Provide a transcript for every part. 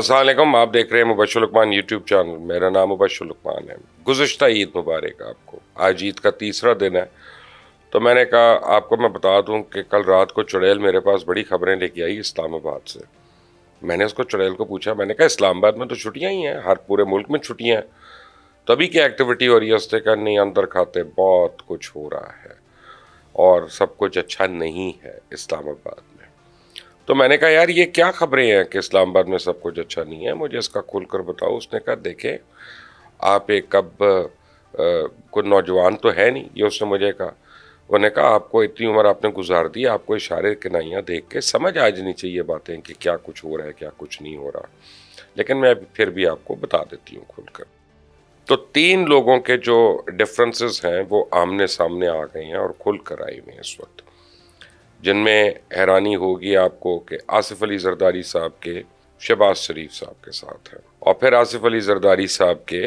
असलम आप देख रहे हैं मुबशलकमान यूट्यूब चैनल मेरा नाम मुबशलकमान है गुज्त ईद मुबारक आपको आज ईद का तीसरा दिन है तो मैंने कहा आपको मैं बता दूं कि कल रात को चुड़ैल मेरे पास बड़ी खबरें लेके आई इस्लामाबाद से मैंने उसको चुड़ैल को पूछा मैंने कहा इस्लामाबाद में तो छुट्टियाँ ही हैं हर पूरे मुल्क में छुट्टियाँ हैं तभी क्या एक्टिविटी हो रही है उसने कहा नहीं अंदर खाते बहुत कुछ हो रहा है और सब कुछ अच्छा नहीं है इस्लामाबाद तो मैंने कहा यार ये क्या खबरें हैं कि इस्लामाबाद में सब कुछ अच्छा नहीं है मुझे इसका खुल कर बताओ उसने कहा देखें आप एक अब कोई नौजवान तो है नहीं ये उसने मुझे कहा उन्हें कहा आपको इतनी उम्र आपने गुजार दी आपको इशारे किनाइयाँ देख के समझ आ जानी चाहिए बातें कि क्या कुछ हो रहा है क्या कुछ नहीं हो रहा लेकिन मैं फिर भी आपको बता देती हूँ खुलकर तो तीन लोगों के जो डिफरेंसेस हैं वो आमने सामने आ गए हैं और खुल कर आए हुए हैं इस वक्त जिनमें हैरानी होगी आपको कि आसिफ अली जरदारी साहब के शहबाज शरीफ साहब के साथ हैं और फिर आसिफ अली जरदारी साहब के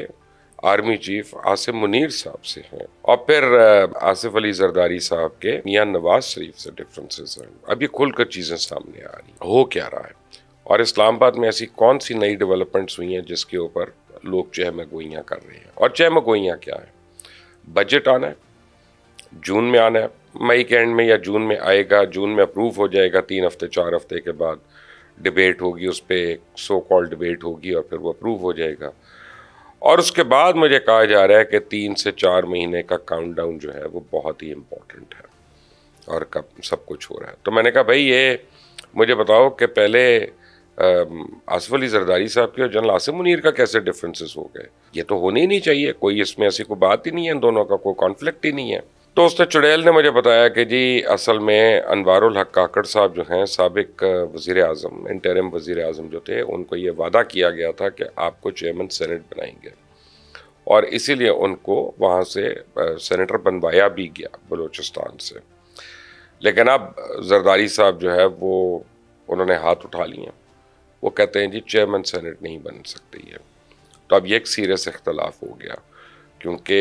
आर्मी चीफ आसिफ मुनीर साहब से हैं और फिर आसिफ अली जरदारी साहब के मियाँ नवाज शरीफ से डिफरेंसेस हैं अब ये खुलकर चीज़ें सामने आ रही हो क्या रहा है और इस्लामाबाद में ऐसी कौन सी नई डेवलपमेंट्स हुई हैं जिसके ऊपर लोग चहमगोइयाँ कर रहे हैं और चहमगोइयाँ क्या है बजट आना है जून में आना है मई के एंड में या जून में आएगा जून में अप्रूव हो जाएगा तीन हफ्ते चार हफ्ते के बाद डिबेट होगी उस पर सो कॉल डिबेट होगी और फिर वो अप्रूव हो जाएगा और उसके बाद मुझे कहा जा रहा है कि तीन से चार महीने का काउंटडाउन जो है वो बहुत ही इम्पोर्टेंट है और कब सब कुछ हो रहा है तो मैंने कहा भाई ये मुझे बताओ कि पहले आसफ अली जरदारी साहब की और जनरल आसिम मुनीर का कैसे डिफरेंसेस हो गए ये तो होने ही नहीं चाहिए कोई इसमें ऐसी कोई बात ही नहीं है दोनों का कोई कॉन्फ्लिक्ट ही नहीं है तो उसने चुड़ैल ने मुझे बताया कि जी असल में अनवारुल हक काकड़ साहब जो हैं सबक वज़ी अजम इंटरम वज़ी अजम जो थे उनको ये वादा किया गया था कि आपको चेयरमैन सेनेट बनाएंगे और इसीलिए उनको वहाँ से सेनेटर बनवाया भी गया बलूचिस्तान से लेकिन अब जरदारी साहब जो है वो उन्होंने हाथ उठा लिए वो कहते हैं जी चेयरमैन सेनेट नहीं बन सकती है तो अब ये एक सीरियस इख्तलाफ हो गया क्योंकि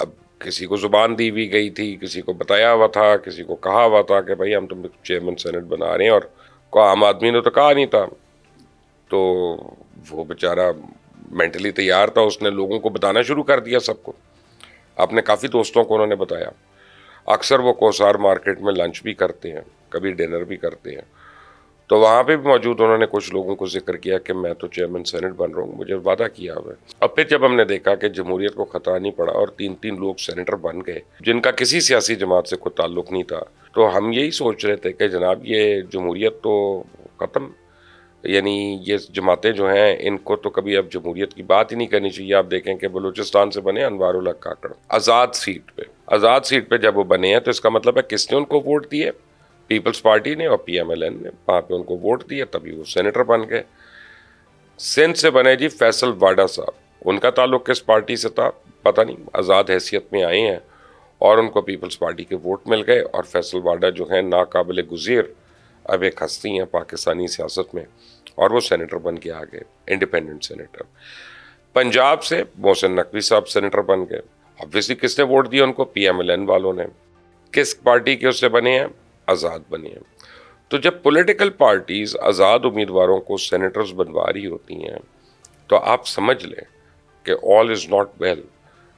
अब किसी को ज़ुबान दी भी गई थी किसी को बताया हुआ था किसी को कहा हुआ था कि भाई हम तुम चेयरमैन सेनेट बना रहे हैं और को आम आदमी ने तो कहा नहीं था तो वो बेचारा मेंटली तैयार था उसने लोगों को बताना शुरू कर दिया सबको अपने काफ़ी दोस्तों को उन्होंने बताया अक्सर वो कोसार मार्केट में लंच भी करते हैं कभी डिनर भी करते हैं तो वहाँ पे भी मौजूद उन्होंने कुछ लोगों को जिक्र किया कि मैं तो चेयरमैन सेनेट बन रहा हूँ मुझे वादा किया हुआ है अब फिर जब हमने देखा कि जमहूरियत को खतरा नहीं पड़ा और तीन तीन लोग सेनेटर बन गए जिनका किसी सियासी जमात से कोई ताल्लुक नहीं था तो हम यही सोच रहे थे कि जनाब ये जमहूरियत तो ख़त्म यानी ये जमातें जो हैं इनको तो कभी अब जमहूरियत की बात ही नहीं करनी चाहिए आप देखें कि बलूचिस्तान से बने अनवर काकड़ आज़ाद सीट पे आज़ाद सीट पे जब वो बने हैं तो इसका मतलब है किसने उनको वोट दिए पीपल्स पार्टी ने और पीएमएलएन ने वहाँ पे उनको वोट दिया तभी वो सेनेटर बन गए सिंध से बने जी फैसल वाडा साहब उनका ताल्लुक किस पार्टी से था पता नहीं आज़ाद हैसियत में आए हैं और उनको पीपल्स पार्टी के वोट मिल गए और फैसल वाडा जो है नाकबिल गुजीर अब एक हस्ती हैं पाकिस्तानी सियासत में और वो सेनेटर बन के आ गए इंडिपेंडेंट सेनेटर पंजाब से मोहसिन नकवी साहब सेनेटर बन गए ऑब्वियसली किसने वोट दिया उनको पीएमएलएन वालों ने किस पार्टी के उससे बने हैं आज़ाद बने हैं तो जब पॉलिटिकल पार्टीज़ आज़ाद उम्मीदवारों को सेनेटर्स बनवा रही होती हैं तो आप समझ लें कि all is not well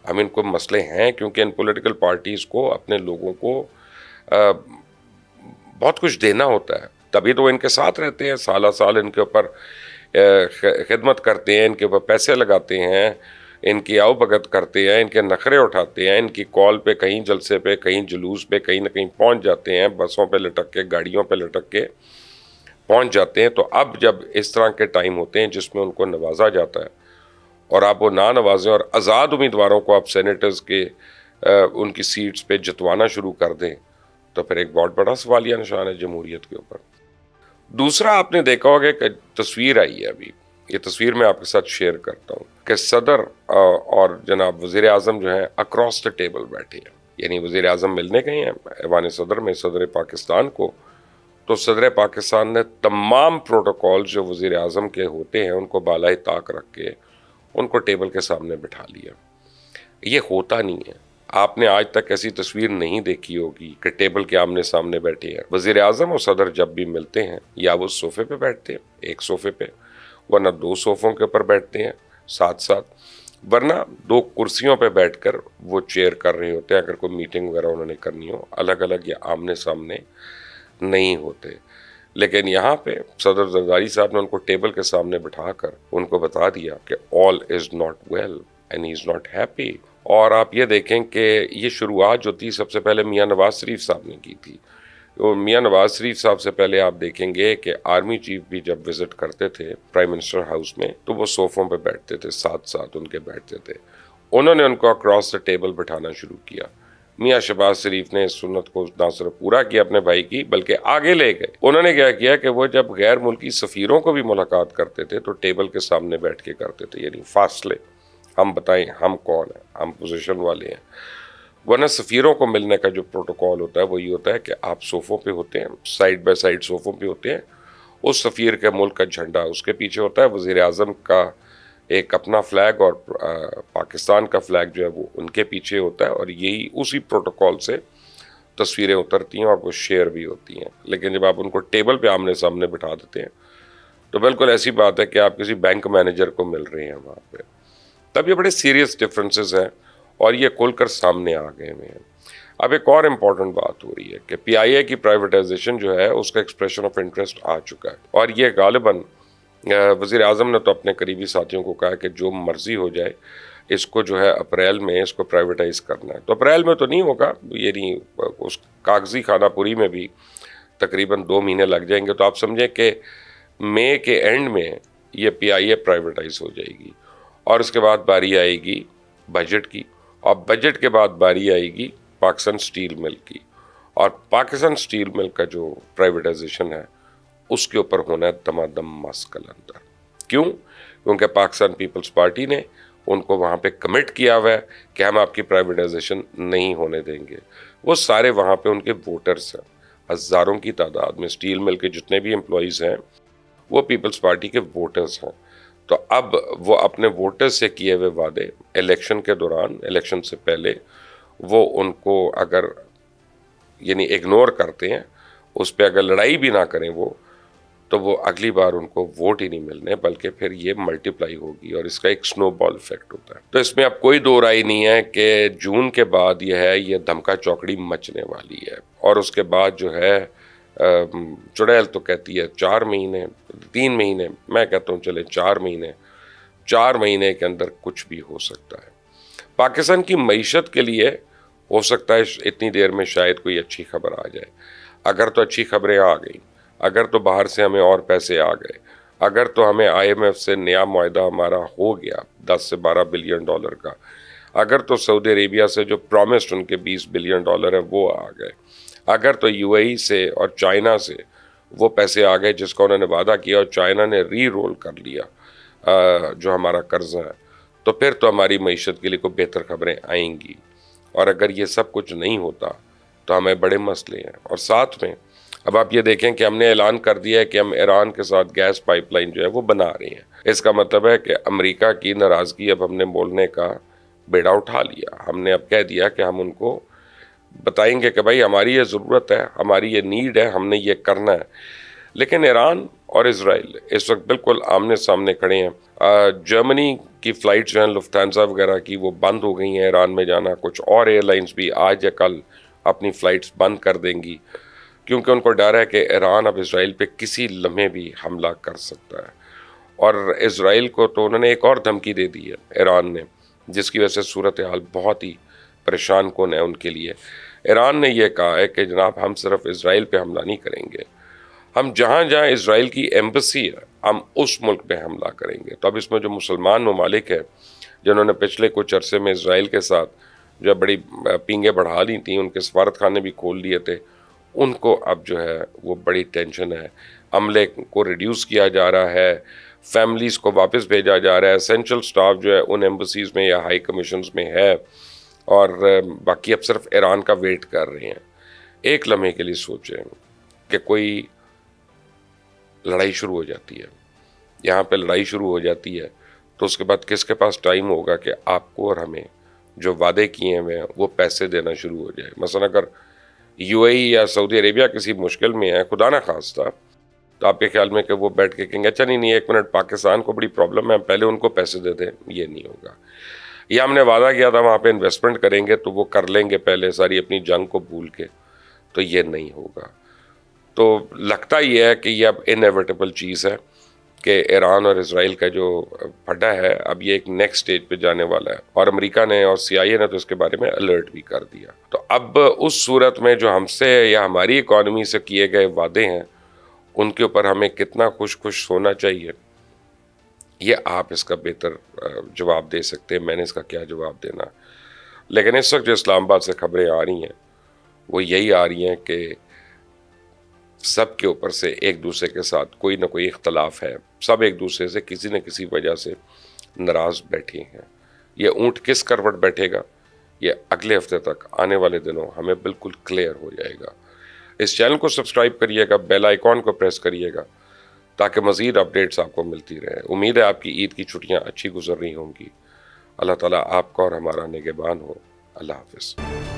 I mean कोई मसले हैं क्योंकि इन पॉलिटिकल पार्टीज़ को अपने लोगों को आ, बहुत कुछ देना होता है तभी तो इनके साथ रहते हैं साल साल इनके ऊपर खिदमत करते हैं इनके ऊपर पैसे लगाते हैं इनकी अवभगत करते हैं इनके नखरे उठाते हैं इनकी कॉल पे कहीं जलसे पे कहीं जुलूस पे कहीं ना कहीं पहुंच जाते हैं बसों पे लटक के गाड़ियों पे लटक के पहुंच जाते हैं तो अब जब इस तरह के टाइम होते हैं जिसमें उनको नवाजा जाता है और आप वो ना नवाजें और आज़ाद उम्मीदवारों को आप सैनिटर्स के उनकी सीट्स पर जितवाना शुरू कर दें तो फिर एक बहुत बड़ा सवालिया निशान है जमहूरीत के ऊपर दूसरा आपने देखा होगा कि तस्वीर आई है अभी ये तस्वीर मैं आपके साथ शेयर करता हूँ कि सदर और जनाब वज़ी अजम जो है अक्रॉस द टेबल बैठे हैं यानी वजीर अजम मिलने गए हैं ऐवान सदर में सदर पाकिस्तान को तो सदर पाकिस्तान ने तमाम प्रोटोकॉल जो वजीर अजम के होते हैं उनको बालाई ताक रख के उनको टेबल के सामने बिठा लिया ये होता नहीं है आपने आज तक ऐसी तस्वीर नहीं देखी होगी कि टेबल के आमने सामने बैठे हैं वजीर अजम और सदर जब भी मिलते हैं या वो सोफे पे बैठते हैं एक सोफे पे वरना दो सोफ़ों के ऊपर बैठते हैं साथ साथ वरना दो कुर्सियों पे बैठकर वो चेयर कर रहे होते हैं अगर कोई मीटिंग वगैरह उन्होंने करनी हो अलग अलग या आमने सामने नहीं होते लेकिन यहाँ पे सदर जरदारी साहब ने उनको टेबल के सामने कर उनको बता दिया कि all is not well and is not happy और आप ये देखें कि ये शुरुआत जो थी सबसे पहले मियाँ नवाज शरीफ साहब ने की थी और मियाँ नवाज शरीफ साहब से पहले आप देखेंगे कि आर्मी चीफ भी जब विज़िट करते थे प्राइम मिनिस्टर हाउस में तो वो सोफ़ों पे बैठते थे साथ साथ उनके बैठते थे उन्होंने उनको अक्रॉस द टेबल बैठाना शुरू किया मियाँ शबाज शरीफ ने इस सुन्नत को ना सिर्फ पूरा किया अपने भाई की बल्कि आगे ले गए उन्होंने क्या किया कि वो जब गैर मुल्की सफ़ीरों को भी मुलाकात करते थे तो टेबल के सामने बैठ के करते थे यानी फासले हम बताएं हम कौन हैं हम पोजिशन वाले हैं वरना सफ़ीरों को मिलने का जो प्रोटोकॉल होता है वो ये होता है कि आप सोफ़ों पे होते हैं साइड बाय साइड सोफ़ों पे होते हैं उस सफ़ीर के मुल्क का झंडा उसके पीछे होता है वज़ी अजम का एक अपना फ्लैग और पाकिस्तान का फ्लैग जो है वो उनके पीछे होता है और यही उसी प्रोटोकॉल से तस्वीरें उतरती हैं और वो शेयर भी होती हैं लेकिन जब आप उनको टेबल पर आमने सामने बिठा देते हैं तो बिल्कुल ऐसी बात है कि आप किसी बैंक मैनेजर को मिल रहे हैं वहाँ पर तब ये बड़े सीरियस डिफ्रेंसेज हैं और ये खुलकर सामने आ गए हुए हैं अब एक और इम्पॉर्टेंट बात हो रही है कि पी की प्राइवेटाइजेशन जो है उसका एक्सप्रेशन ऑफ इंटरेस्ट आ चुका है और ये गालिबन वज़ी अजम ने तो अपने करीबी साथियों को कहा कि जो मर्ज़ी हो जाए इसको जो है अप्रैल में इसको प्राइवेटाइज करना है तो अप्रैल में तो नहीं होगा ये नहीं उस कागजी खानापुरी में भी तकरीबन दो महीने लग जाएंगे तो आप समझें कि मई के एंड में ये पीआईए प्राइवेटाइज हो जाएगी और उसके बाद बारी आएगी बजट की और बजट के बाद बारी आएगी पाकिस्तान स्टील मिल की और पाकिस्तान स्टील मिल का जो प्राइवेटाइजेशन है उसके ऊपर होना है दमादम मस्कल अंदर क्यों क्योंकि पाकिस्तान पीपल्स पार्टी ने उनको वहाँ पे कमिट किया हुआ है कि हम आपकी प्राइवेटाइजेशन नहीं होने देंगे वो सारे वहाँ पे उनके वोटर्स हैं हज़ारों की तादाद में स्टील मिल के जितने भी एम्प्लॉज़ हैं वो पीपल्स पार्टी के वोटर्स हैं तो अब वो अपने वोटर्स से किए हुए वादे इलेक्शन के दौरान इलेक्शन से पहले वो उनको अगर यानी इग्नोर करते हैं उस पर अगर लड़ाई भी ना करें वो तो वो अगली बार उनको वोट ही नहीं मिलने बल्कि फिर ये मल्टीप्लाई होगी और इसका एक स्नोबॉल इफेक्ट होता है तो इसमें अब कोई दो राय नहीं है कि जून के बाद यह है ये धमका चौकड़ी मचने वाली है और उसके बाद जो है चुड़ैल तो कहती है चार महीने तीन महीने मैं कहता हूँ चले चार महीने चार महीने के अंदर कुछ भी हो सकता है पाकिस्तान की मीशत के लिए हो सकता है इतनी देर में शायद कोई अच्छी खबर आ जाए अगर तो अच्छी खबरें आ गई अगर तो बाहर से हमें और पैसे आ गए अगर तो हमें आईएमएफ से नया माह हमारा हो गया 10 से 12 बिलियन डॉलर का अगर तो सऊदी अरेबिया से जो प्रॉमिस्ड उनके 20 बिलियन डॉलर हैं वो आ गए अगर तो यूएई e से और चाइना से वो पैसे आ गए जिसका उन्होंने वादा किया और चाइना ने री रोल कर लिया जो हमारा कर्जा है तो फिर तो हमारी मीशत के लिए कोई बेहतर खबरें आएंगी और अगर ये सब कुछ नहीं होता तो हमें बड़े मसले हैं और साथ में अब आप ये देखें कि हमने ऐलान कर दिया है कि हम ईरान के साथ गैस पाइपलाइन जो है वो बना रहे हैं इसका मतलब है कि अमेरिका की नाराज़गी अब हमने बोलने का बेड़ा उठा लिया हमने अब कह दिया कि हम उनको बताएंगे कि भाई हमारी ये ज़रूरत है हमारी ये नीड है हमने ये करना है लेकिन ईरान और इसराइल इस वक्त बिल्कुल आमने सामने खड़े हैं जर्मनी की फ़्लाइट जो हैं लुफ्तानसा वगैरह की वो बंद हो गई हैं ईरान में जाना कुछ और एयरलाइंस भी आज या कल अपनी फ़्लाइट्स बंद कर देंगी क्योंकि उनको डर है कि ईरान अब इसराइल पे किसी लम्हे भी हमला कर सकता है और इसराइल को तो उन्होंने एक और धमकी दे दी है ईरान ने जिसकी वजह से सूरत हाल बहुत ही परेशान कौन है उनके लिए ईरान ने यह कहा है कि जनाब हम सिर्फ इसराइल पर हमला नहीं करेंगे हम जहाँ जहाँ इसराइल की एम्बसी है हम उस मुल्क पर हमला करेंगे तो अब इसमें जो मुसलमान ममालिक हैं जिन्होंने पिछले कुछ अरसे में इसराइल के साथ जो बड़ी पींगे बढ़ा ली थी उनके सफारत खाने भी खोल लिए थे उनको अब जो है वो बड़ी टेंशन है अमले को रिड्यूस किया जा रहा है फैमिलीज़ को वापस भेजा जा रहा है एसेंशल स्टाफ जो है उन एम्बसीज़ में या हाई कमीशन में है और बाकी अब सिर्फ ईरान का वेट कर रहे हैं एक लम्हे के लिए सोचें कि कोई लड़ाई शुरू हो जाती है यहाँ पे लड़ाई शुरू हो जाती है तो उसके बाद किसके पास टाइम होगा कि आपको और हमें जो वादे किए हुए हैं वो पैसे देना शुरू हो जाए मसलन अगर यूएई e या सऊदी अरेबिया किसी मुश्किल में है खुदा ना था तो आपके ख्याल में कि वो बैठ के कहेंगे अच्छा नहीं नहीं एक मिनट पाकिस्तान को बड़ी प्रॉब्लम है पहले उनको पैसे दे दें ये नहीं होगा ये हमने वादा किया था वहाँ पे इन्वेस्टमेंट करेंगे तो वो कर लेंगे पहले सारी अपनी जंग को भूल के तो ये नहीं होगा तो लगता ही है कि ये अब इनएविटेबल चीज़ है कि ईरान और इसराइल का जो फटा है अब ये एक नेक्स्ट स्टेज पे जाने वाला है और अमेरिका ने और सीआईए ने तो इसके बारे में अलर्ट भी कर दिया तो अब उस सूरत में जो हमसे या हमारी इकॉनमी से किए गए वादे हैं उनके ऊपर हमें कितना खुश खुश होना चाहिए ये आप इसका बेहतर जवाब दे सकते हैं मैंने इसका क्या जवाब देना लेकिन इस वक्त जो इस्लामाबाद से खबरें आ रही हैं वो यही आ रही हैं कि सब के ऊपर से एक दूसरे के साथ कोई ना कोई इख्तलाफ है सब एक दूसरे से किसी न किसी वजह से नाराज़ बैठे हैं ये ऊँट किस करवट बैठेगा ये अगले हफ्ते तक आने वाले दिनों हमें बिल्कुल क्लियर हो जाएगा इस चैनल को सब्सक्राइब करिएगा बेल आइकॉन को प्रेस करिएगा ताकि मज़ीद अपडेट्स आपको मिलती रहे उम्मीद है आपकी ईद की छुट्टियाँ अच्छी गुजर रही होंगी अल्लाह ताला आपका और हमारा निगेबान हो अल्लाह हाफिज़